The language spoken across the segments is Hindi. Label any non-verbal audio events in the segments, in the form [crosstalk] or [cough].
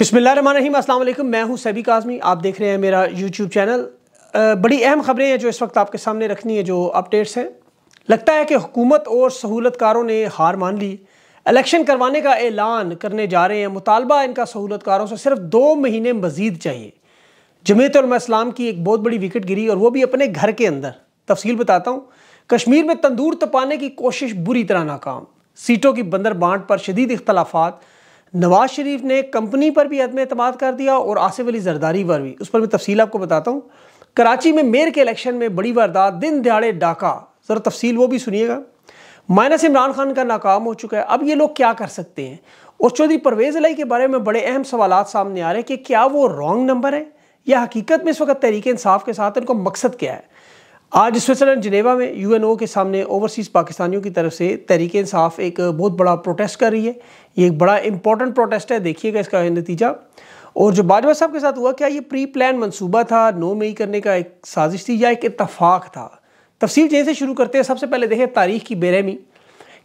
बसमिलकुम मैं हूं सभी काजमी आप देख रहे हैं मेरा यूट्यूब चैनल बड़ी अहम खबरें हैं जो इस वक्त आपके सामने रखनी है जो अपडेट्स हैं लगता है कि हुकूमत और सहूलतकारों ने हार मान ली इलेक्शन करवाने का ऐलान करने जा रहे हैं मुतालबा इनका सहूलतकारों से सिर्फ दो महीने मजीद चाहिए जमीतलम की एक बहुत बड़ी विकेट गिरी और वो भी अपने घर के अंदर तफसील बताता हूँ कश्मीर में तंदूर तपाने की कोशिश बुरी तरह नाकाम सीटों की बंदर बांट पर शदीद इख्तलाफा नवाज शरीफ ने कंपनी पर भी अदम अतमाद कर दिया और आसिफ अली जरदारी पर भी उस पर मैं तफसील आपको बताता हूँ कराची में मेयर के इलेक्शन में बड़ी वारदात दिन दिहाड़े डाका ज़रा तफसील वो भी सुनिएगा माइनस इमरान खान का नाकाम हो चुका है अब ये लोग क्या कर सकते हैं और चौधरी परवेज़ अली के बारे में बड़े अहम सवाल सामने आ रहे हैं कि क्या वो रॉन्ग नंबर है या हकीकत में इस वक्त तहरीक इंसाफ के साथ इनका मकसद क्या है आज स्विट्ज़रलैंड जिनेवा में यूएनओ के सामने ओवरसीज़ पाकिस्तानियों की तरफ से तहरीक इंसाफ एक बहुत बड़ा प्रोटेस्ट कर रही है ये एक बड़ा इंपॉर्टेंट प्रोटेस्ट है देखिएगा इसका नतीजा और जो बाजवा साहब के साथ हुआ क्या ये प्री प्लान मनसूबा था नौ मई करने का एक साजिश थी या एक इतफाक़ था तफसील जैसे शुरू करते हैं सबसे पहले देखें तारीख की बेरहमी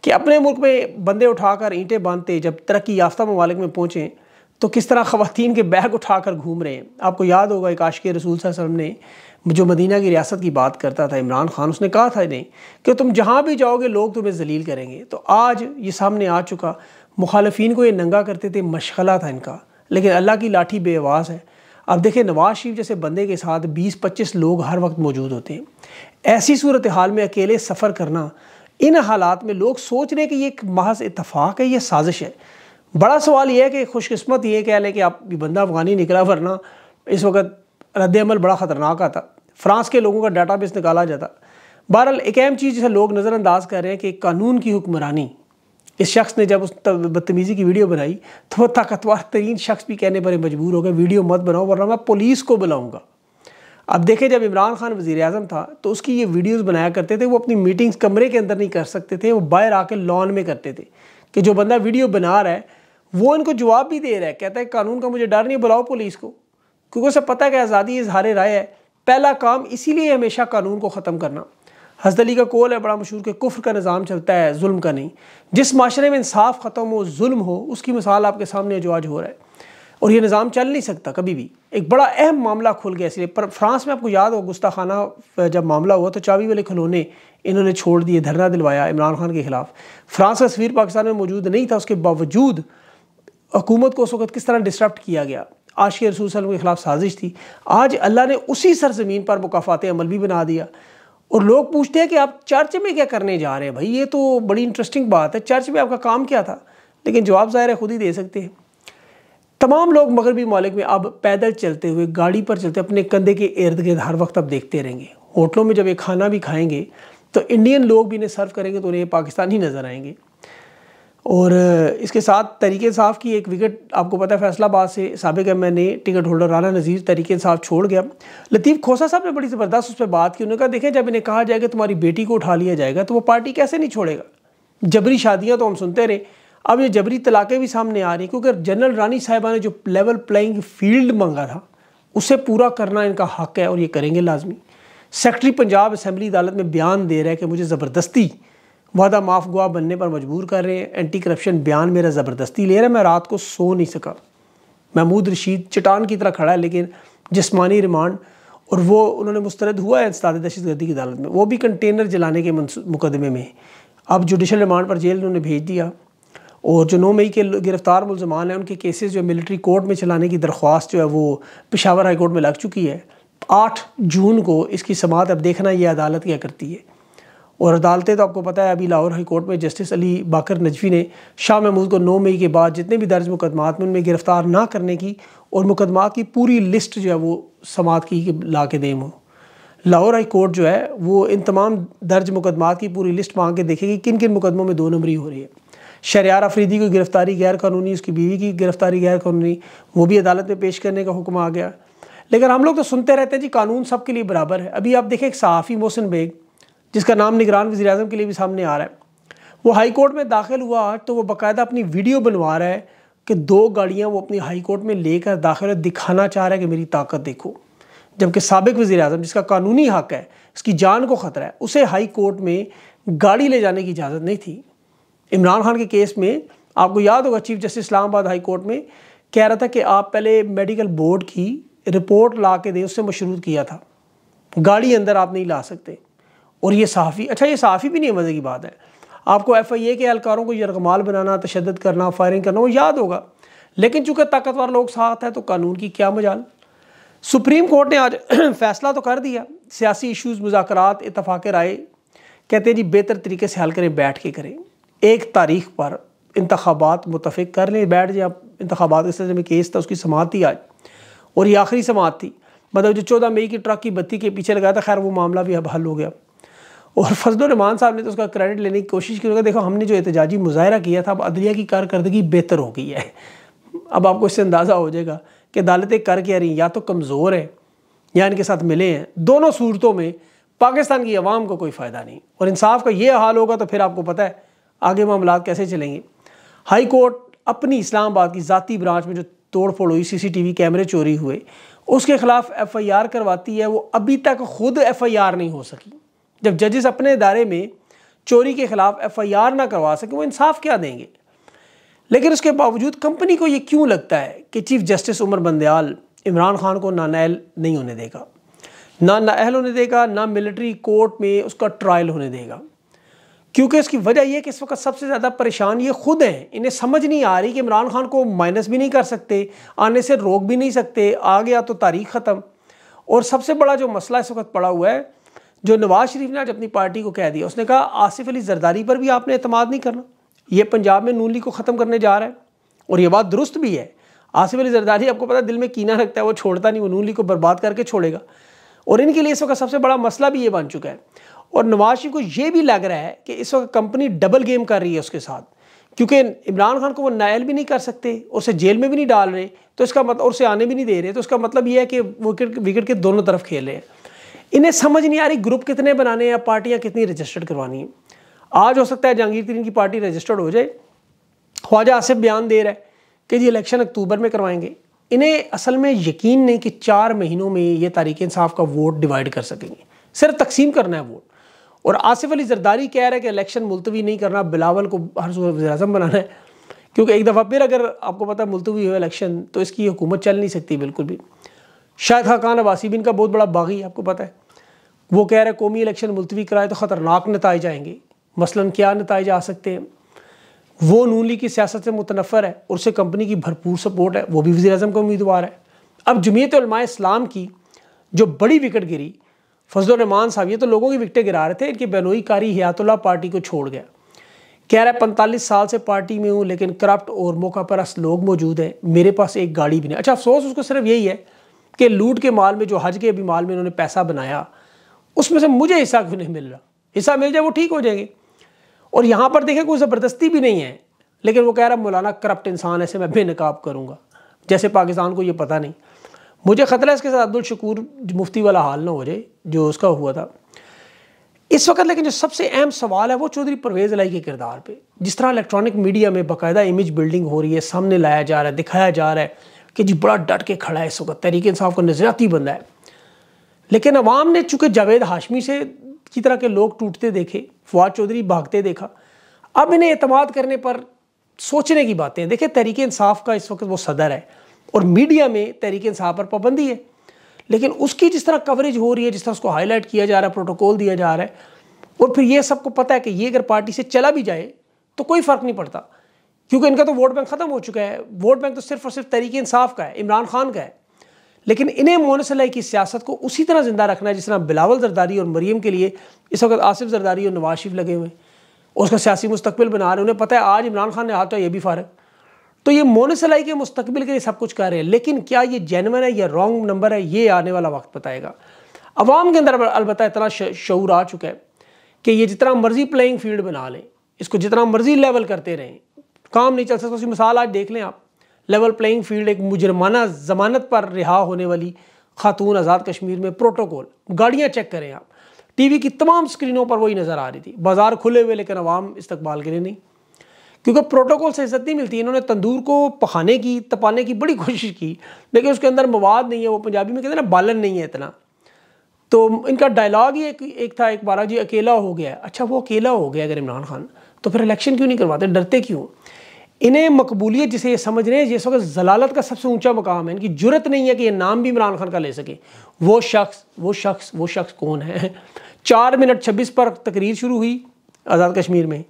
कि अपने मुल्क में बंदे उठाकर ईंटें बांधते जब तरक्की याफ्ता ममालिक में पहुँचें तो किस तरह ख़वान के बैग उठाकर घूम रहे हैं आपको याद होगा एक आश के रसूल ने जो मदीना की रियासत की बात करता था इमरान खान उसने कहा था नहीं कि तुम जहाँ भी जाओगे लोग तुम्हें जलील करेंगे तो आज ये सामने आ चुका मुखालफन को ये नंगा करते थे मशगला था इनका लेकिन अल्लाह की लाठी बेवास है अब देखें नवाज शरीफ जैसे बंदे के साथ 20-25 लोग हर वक्त मौजूद होते हैं ऐसी सूरत हाल में अकेले सफ़र करना इन हालात में लोग सोच रहे हैं कि ये एक महज इतफाक़ है ये साजिश है बड़ा सवाल यह है कि खुशकस्मत ये कह लें कि आप बंदा अफगानी निकला वरना इस वक्त रद्दमल बड़ा ख़तरनाक आता फ्रांस के लोगों का डाटा बेस निकाला जाता बहरहाल एक अहम चीज़ जिसे लोग नज़रअंदाज कर रहे हैं कि कानून की हुक्मरानी इस शख्स ने जब उस बदतमीज़ी की वीडियो बनाई तो वह ताकतवर तरीन शख्स भी कहने पर मजबूर हो गया वीडियो मत बनाओ वरना मैं पुलिस को बुलाऊँगा अब देखें जब इमरान खान वज़ी अजम था तो उसकी ये वीडियोज़ बनाया करते थे वो अपनी मीटिंग्स कमरे के अंदर नहीं कर सकते थे वो बाहर आके लॉन में करते थे कि जो बंदा वीडियो बना रहा है वो इनको जवाब भी दे रहा है कहता है कानून का मुझे डर नहीं बुलाओ पुलिस को क्योंकि उसे पता है कि आज़ादी इजहार राय है पहला काम इसीलिए हमेशा कानून को ख़त्म करना हजरत अली का कौल है बड़ा मशहूर के कुफ्र का निज़ाम चलता है जुल्म का नहीं जिस माशरे में इंसाफ ख़त्म हो जुल्म हो उसकी मिसाल आपके सामने जो आज हो रहा है और ये निज़ाम चल नहीं सकता कभी भी एक बड़ा अहम मामला खुल गया इसलिए पर फ्रांस में आपको याद हो गुस्ताखाना जब मामला हुआ तो चाबी वाले खिलौने इन्होंने छोड़ दिए धरना दिलवाया इमरान खान के ख़िलाफ़ फ्रांस का तस्वीर पाकिस्तान में मौजूद नहीं था उसके बावजूद हुकूमत को उस वक्त किस तरह डिस्टर्ब किया गया आशी रसूल के ख़िलाफ़ साजिश थी आज अल्लाह ने उसी सरजमीन पर मुकाफ़ात अमल भी बना दिया और लोग पूछते हैं कि आप चर्च में क्या करने जा रहे हैं भाई ये तो बड़ी इंटरेस्टिंग बात है चर्च में आपका काम क्या था लेकिन जवाब ज़ाहिर है खुद ही दे सकते हैं तमाम लोग मगरबी मालिक में अब पैदल चलते हुए गाड़ी पर चलते अपने कंधे के इर्द गिर्द हर वक्त अब देखते रहेंगे होटलों में जब ये खाना भी खाएंगे तो इंडियन लोग भी इन्हें सर्व करेंगे तो उन्हें पाकिस्तानी नज़र आएंगे और इसके साथ तरीके साफ़ की एक विकेट आपको पता है फैसलाबाद से सबक M N A ticket holder Rana Nazir तरीके साफ़ छोड़ गया लतीफ़ खोसा साहब ने बड़ी ज़बरदस्त उस पर बात की उन्होंने कहा देखें जब इन्हें कहा जाएगा तुम्हारी बेटी को उठा लिया जाएगा तो वो पार्टी कैसे नहीं छोड़ेगा जबरी शादियाँ तो हम सुनते रहे अब ये जबरी तलाक़ें भी सामने आ रही क्योंकि जनरल रानी साहिबा ने जो लेवल प्लेइंग फील्ड मांगा था उसे पूरा करना इनका हक है और ये करेंगे लाजमी सेक्रेटरी पंजाब असम्बली अदालत में बयान दे रहा है कि मुझे ज़बरदस्ती वादा माफ़ गुआ बनने पर मजबूर कर रहे हैं एंटी करप्शन बयान मेरा ज़बरदस्ती ले रहा है मैं रात को सो नहीं सका महमूद रशीद चटान की तरह खड़ा है लेकिन जिसमानी रिमांड और वो उन्होंने मुस्तरद हुआ है इंसदाद दहशत गर्दी की अदालत में वो भी कंटेनर जलाने के मुकदमे में अब जुडिशल रिमांड पर जेल उन्होंने भेज दिया और जो नौ मई के गिरफ़्तार मुलजमान हैं उनके केसेस जो मिलिट्री कोर्ट में चलाने की दरख्वास्त जो है वो पिशावर हाई कोर्ट में लग चुकी है आठ जून को इसकी समात अब देखना यह अदालत क्या करती है और अदालतें तो आपको पता है अभी लाहौर हाई कोर्ट में जस्टिस अली बाकर नजवी ने शाह महमूद को नौ मई के बाद जितने भी दर्ज मुकदमात में उनमें गिरफ़्तार ना करने की और मुकदमा की पूरी लिस्ट जो है वो समात की कि ला के दें वो लाहौर हाई कोर्ट जो है वो इन तमाम दर्ज मुकदमात की पूरी लिस्ट मांग के देखेगी किन किन मुकदमों में दो नंबरी हो रही है शरियार अफरीदी की गिरफ़्तारी गैर कानूनी उसकी बीवी की गिरफ़्तारी गैर कानूनी वो भी अदालत में पेश करने का हुक्म आ गया लेकिन हम लोग तो सुनते रहते हैं जी कानून सबके लिए बराबर है अभी आप देखें एक सहाफ़ी मोहसिन बेग जिसका नाम निगरान वजी अजम के लिए भी सामने आ रहा है वो हाई कोर्ट में दाखिल हुआ तो वो बाकायदा अपनी वीडियो बनवा रहा है कि दो गाड़ियाँ वो अपनी हाई कोर्ट में लेकर दाखिल है दिखाना चाह रहा है कि मेरी ताकत देखो जबकि सबक वजी अजम जिसका कानूनी हक है इसकी जान को ख़तरा है उसे हाई कोर्ट में गाड़ी ले जाने की इजाज़त नहीं थी इमरान खान के केस में आपको याद होगा chief justice Islamabad high court में कह रहा था कि आप पहले मेडिकल बोर्ड की रिपोर्ट ला के दें उससे मशरूद किया था गाड़ी अंदर आप नहीं ला सकते और ये सहाफ़ी अच्छा ये सहाफ़ी भी नहीं मज़े की बात है आपको एफ आई ए के एहलकारों को यरगमाल बनाना तशद करना फायरिंग करना वो याद होगा लेकिन चूंकि ताकतवर लोग साथ हैं तो कानून की क्या मजाल सुप्रीम कोर्ट ने आज [clears throat] फैसला तो कर दिया सियासी इशूज़ मुजाकर इतफाक़ राय कहते हैं जी बेहतर तरीके से हल करें बैठ के करें एक तारीख पर इंतबात मुतफ़ कर लें बैठ जाए आप इंतबात के सिलसिले में केस था उसकी समात थी आज और ये आखिरी समात थी मतलब जो चौदह मई की ट्रक की बत्ती के पीछे लगाया था खैर वो मामला भी अब हल हो गया और फजल रमान साहब ने तो उसका क्रेडिट लेने की कोशिश की होगा देखो हमने जो एहतजाजी मुजाहरा किया था अब अदलिया की कारकर्दगी बेहतर हो गई है अब आपको इससे अंदाज़ा हो जाएगा कि अदालतें कर क्या रही या तो कमज़ोर हैं या इनके साथ मिले हैं दोनों सूरतों में पाकिस्तान की आवाम को कोई फ़ायदा नहीं और इंसाफ का ये हाल होगा तो फिर आपको पता है आगे मामला कैसे चलेंगे हाई कोर्ट अपनी इस्लामाबाद की ज़ाती ब्रांच में जो तोड़ फोड़ हुई वी कैमरे चोरी हुए उसके खिलाफ आर करवाती है वो अभी तक खुद आर नहीं हो सकी जब जजेस अपने इदारे में चोरी के ख़िलाफ़ एफ आई आर ना करवा सके वो इंसाफ क्या देंगे लेकिन उसके बावजूद कंपनी को ये क्यों लगता है कि चीफ़ जस्टिस उमर बंदयाल इमरान खान को नानाहल नहीं होने देगा ना नाअहल होने देगा ना मिलिट्री कोर्ट में उसका ट्रायल होने देगा क्योंकि उसकी वजह यह कि इस वक्त सबसे ज़्यादा परेशान ये खुद हैं इन्हें समझ नहीं आ रही कि इमरान खान को माइनस भी नहीं कर सकते आने से रोक भी नहीं सकते आ गया तो तारीख ख़त्म और सबसे बड़ा जो मसला इस वक्त पड़ा हुआ है जो नवाज शरीफ ने आज अपनी पार्टी को कह दिया उसने कहा आसिफ अली जरदारी पर भी आपने अतमाद नहीं करना ये पंजाब में नूली को ख़त्म करने जा रहा है और ये बात दुरुस्त भी है आसिफ अली जरदारी आपको पता दिल में कीना रखता है वो छोड़ता नहीं वो नूली को बर्बाद करके छोड़ेगा और इनके लिए इस वक्त सबसे बड़ा मसला भी ये बन चुका है और नवाज शरीफ को ये भी लग रहा है कि इस वक्त कंपनी डबल गेम कर रही है उसके साथ क्योंकि इमरान खान को वो नायल भी नहीं कर सकते उसे जेल में भी नहीं डाल रहे तो इसका मतलब उसे आने भी नहीं दे रहे तो इसका मतलब ये है कि विकेट विकेट के दोनों तरफ खेल रहे हैं इन्हें समझ नहीं आ रही ग्रुप कितने बनाने हैं पार्टियाँ कितनी रजिस्टर्ड करवानी है आज हो सकता है जहांगीर तरीन की पार्टी रजिस्टर्ड हो जाए ख्वाजा आसिफ बयान दे रहा है कि जी इलेक्शन अक्टूबर में करवाएंगे इन्हें असल में यकीन नहीं कि चार महीनों में ये तारीख इंसाफ का वोट डिवाइड कर सकेंगे सिर्फ तकसीम करना है वोट और आसिफ अली जरदारी कह रहा है कि इलेक्शन मुलतवी नहीं करना बिलावल को हर सूरत वजम बनाना है क्योंकि एक दफ़ा फिर अगर आपको पता मुलतवी हुए इलेक्शन तो इसकी हुकूमत चल नहीं सकती बिल्कुल भी शायद खाकान अबासी भी इनका बहुत बड़ा बागी आपको पता है वो कह रहे कौमी इलेक्शन मुलतवी कराए तो ख़तरनाक नतज आएंगे मसलन क्या नतज आ सकते हैं वो नून लीग की सियासत से मुतनफ़र है और उसे कंपनी की भरपूर सपोर्ट है वो भी वजी अजम का उम्मीदवार है अब जमीयत इस्लाम की जो बड़ी विकट गिरी फजलरहमान साहब ये तो लोगों की विकटें गिरा रहे थे इनके बेनोई कारी हयातुल्ला पार्टी को छोड़ गया कह रहा है पैंतालीस साल से पार्टी में हूँ लेकिन करप्ट और मौका पर अस लोग मौजूद हैं मेरे पास एक गाड़ी भी नहीं अच्छा अफसोस उसको सिर्फ यही है कि लूट के माल में जो हज के अभी माल में इन्होंने पैसा बनाया उसमें से मुझे हिस्सा क्यों नहीं मिल रहा हिस्सा मिल जाए वो ठीक हो जाएंगे और यहाँ पर देखें कोई ज़बरदस्ती भी नहीं है लेकिन वो कह रहा मौलाना करप्ट इंसान ऐसे मैं बेनकाब करूँगा जैसे पाकिस्तान को ये पता नहीं मुझे ख़तरा इसके साथ अब्दुल शकूर मुफ्ती वाला हाल ना हो जाए जो उसका हुआ था इस वक्त लेकिन जो सबसे अहम सवाल है वो चौधरी परवेज़ अलाई के किरदार पे जिस तरह इलेक्ट्रॉनिक मीडिया में बाकायदा इमेज बिल्डिंग हो रही है सामने लाया जा रहा है दिखाया जा रहा है कि जी बड़ा डट के खड़ा है इस वक्त तहरीक इंसाफ का नजराती बंदा है लेकिन अवाम ने चूंकि जावेद हाशमी से की तरह के लोग टूटते देखे फवाद चौधरी भागते देखा अब इन्हें अतमाद करने पर सोचने की बातें देखे तहरीक इंसाफ का इस वक्त वो सदर है और मीडिया में तहरीक इंसाफ पर पाबंदी है लेकिन उसकी जिस तरह कवरेज हो रही है जिस तरह उसको हाईलाइट किया जा रहा है प्रोटोकॉल दिया जा रहा है और फिर ये सबको पता है कि ये अगर पार्टी से चला भी जाए तो कोई फ़र्क नहीं पड़ता क्योंकि इनका तो वोट बैंक ख़त्म हो चुका है वोट बैंक तो सिर्फ और सिर्फ तहरीक इंसाफ का है इमरान खान का है लेकिन इन्हें मोहन की सियासत को उसी तरह ज़िंदा रखना है जिस तरह बिलावल जरदारी और मरीम के लिए इस वक्त आसिफ जरदारी और नवाज शरीफ लगे हुए हैं उसका सियासी मुस्तबिल बना रहे हैं उन्हें पता है आज इमरान खान ने हाथ है ये भी फारग तो ये मोहन सलाई के मुस्तबिल के लिए सब कुछ कर रहे हैं लेकिन क्या ये जेनवन है या रॉन्ग नंबर है ये आने वाला वक्त बताएगा अवाम के अंदर अलबत् इतना शूर आ चुका है कि ये जितना मर्जी प्लेइंग फील्ड बना लें इसको जितना मर्जी लेवल करते रहें काम नहीं चल सकता उसकी मिसाल आज देख लें आप लेवल प्लेइंग फील्ड एक मुजरमाना जमानत पर रिहा होने वाली खातून आज़ाद कश्मीर में प्रोटोकॉल गाड़ियाँ चेक करें आप टीवी की तमाम स्क्रीनों पर वही नज़र आ रही थी बाज़ार खुले हुए लेकिन अवाम इस्तकबाल के लिए नहीं क्योंकि प्रोटोकॉल से इज्जत नहीं मिलती इन्होंने तंदूर को पखाने की तपाने की बड़ी कोशिश की लेकिन उसके अंदर मवाद नहीं है वो पंजाबी में कहते हैं ना बालन नहीं है इतना तो इनका डायलॉग ही एक एक था एक बारा जी अकेला हो गया अच्छा वो अकेला हो गया अगर इमरान खान तो फिर इलेक्शन क्यों नहीं करवाते डरते क्यों इन्हें मकबूलियत जिसे ये समझ रहे हैं जिस वक्त जलालत का सबसे ऊंचा मकाम है इनकी जरूरत नहीं है कि ये नाम भी इमरान खान का ले सके वो शख्स वो शख्स वो शख्स कौन है [laughs] चार मिनट छब्बीस पर तकरीर शुरू हुई आज़ाद कश्मीर में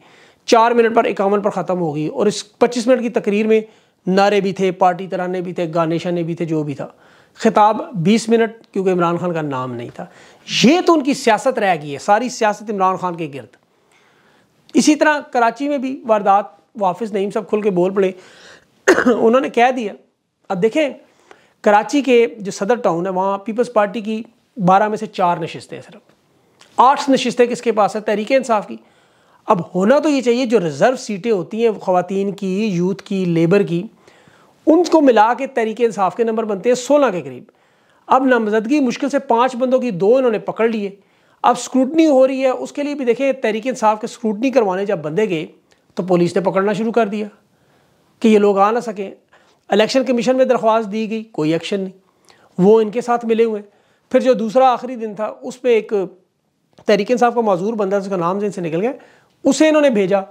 चार मिनट पर इक्यावन पर ख़त्म हो गई और इस पच्चीस मिनट की तकरीर में नारे भी थे पार्टी तराने भी थे गाने शाने भी थे जो भी था खिताब बीस मिनट क्योंकि इमरान खान का नाम नहीं था ये तो उनकी सियासत रह गई है सारी सियासत इमरान खान के गिरद इसी तरह कराची में भी वारदात वाफिस नईम साहब खुल के बोल पड़े [coughs] उन्होंने कह दिया अब देखें कराची के जो सदर टाउन है वहाँ पीपल्स पार्टी की बारह में से चार नशस्तें हैं सिर्फ आठ नशस्तें किसके पास है तहरीक इंसाफ की अब होना तो ये चाहिए जो रिज़र्व सीटें होती हैं ख़वान की यूथ की लेबर की उनको मिला के तहरीक इंसाफ के नंबर बनते हैं सोलह के करीब अब नामजदगी मुश्किल से पाँच बंदों की दो इन्होंने पकड़ लिए अब स्क्रूटनी हो रही है उसके लिए भी देखें तहरीक इंसाफ के स्क्रूटनी करवाने जब बंदे गए तो पुलिस ने पकड़ना शुरू कर दिया कि ये लोग आ ना सकें इलेक्शन कमीशन में दरख्वास्त दी गई कोई एक्शन नहीं वो इनके साथ मिले हुए फिर जो दूसरा आखिरी दिन था उस पर एक तहरीक साहब का मजूर बंदा उसका नाम जिनसे निकल गया उसे इन्होंने भेजा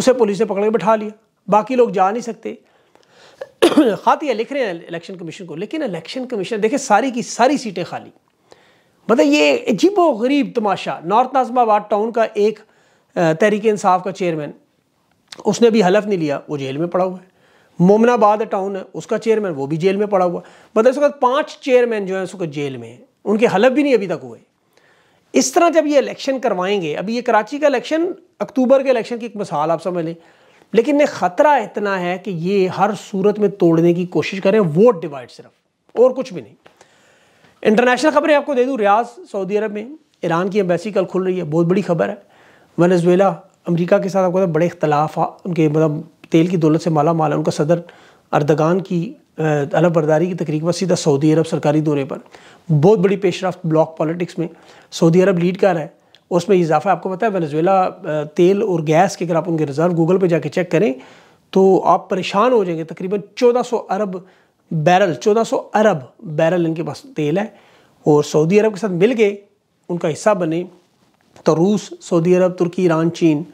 उसे पुलिस ने पकड़ के बैठा लिया बाकी लोग जा नहीं सकते ख़ात [coughs] यह लिख रहे हैं इलेक्शन कमीशन को लेकिन इलेक्शन कमीशन देखे सारी की सारी सीटें खाली मतलब ये अजीबो गरीब तमाशा नॉर्थ नाजमाबाद टाउन का एक तहरीक इंसाफ का चेयरमैन उसने भी हलफ नहीं लिया वो जेल में पड़ा हुआ है मोमनाबाद टाउन है उसका चेयरमैन वो भी जेल में पड़ा हुआ मतलब इस वक्त पाँच चेयरमैन जो है उसको जेल में है उनके हलफ भी नहीं अभी तक हुए इस तरह जब ये इलेक्शन करवाएंगे अभी ये कराची का इलेक्शन अक्टूबर के इलेक्शन की एक मिसाल आप समझ लें लेकिन ये ख़तरा इतना है कि ये हर सूरत में तोड़ने की कोशिश करें वोट डिवाइड सिर्फ और कुछ भी नहीं इंटरनेशनल खबरें आपको दे दूँ रियाज सऊदी अरब में ईरान की एम्बेसी कल खुल रही है बहुत बड़ी खबर है वनजवेला अमेरिका के साथ आपको बड़े इख्तलाफ उनके मतलब तेल की दौलत से माला माल है उनका सदर अर्दगान की अलग बरदारी की तकरीक सीधा सऊदी अरब सरकारी दौरे पर बहुत बड़ी पेशरफ ब्लॉक पॉलिटिक्स में सऊदी अरब लीड कर रहा है उसमें इजाफा आपको पता है वेनेजुएला तेल और गैस के अगर आप उनके रिज़र्व गूगल पर जाके चेक करें तो आप परेशान हो जाएंगे तकरीबन 1400 अरब बैरल 1400 अरब बैरल इनके पास तेल है और सऊदी अरब के साथ मिल गए उनका हिस्सा बने तो रूस सऊदी अरब तुर्की ईरान चीन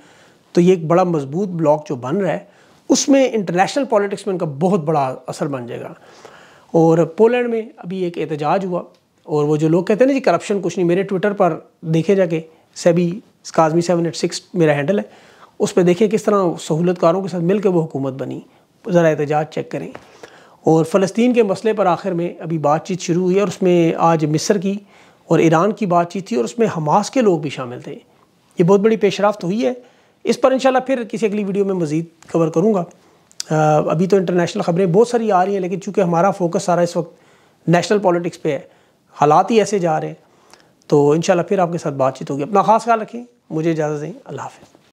तो ये एक बड़ा मजबूत ब्लॉक जो बन रहा है उसमें इंटरनेशनल पॉलिटिक्स में इनका बहुत बड़ा असर बन जाएगा और पोलैंड में अभी एक एहतजाज हुआ और वो जो लोग कहते हैं ना जी करप्शन कुछ नहीं मेरे ट्विटर पर देखे जाके सभी काजमी सेवन एट सिक्स मेरा हैंडल है उस पर देखें किस तरह सहूलतकारों के साथ मिलकर वो हुकूमत बनी ज़रा एहतजाज चेक करें और फ़लस्तीन के मसले पर आखिर में अभी बातचीत शुरू हुई है और उसमें आज मिस्र की और ईरान की बातचीत थी और उसमें हमास के लोग भी शामिल थे ये बहुत बड़ी पेशरफ हुई है इस पर इंशाल्लाह फिर किसी अगली वीडियो में मज़ीद कवर करूँगा अभी तो इंटरनेशनल ख़बरें बहुत सारी आ रही हैं लेकिन चूँकि हमारा फोकस सारा इस वक्त नेशनल पॉलिटिक्स पे है हालात ही ऐसे जा रहे हैं तो इन फिर आपके साथ बातचीत होगी अपना ख़ास ख्याल रखें मुझे इजाज़त दें अल्लाह हाफ़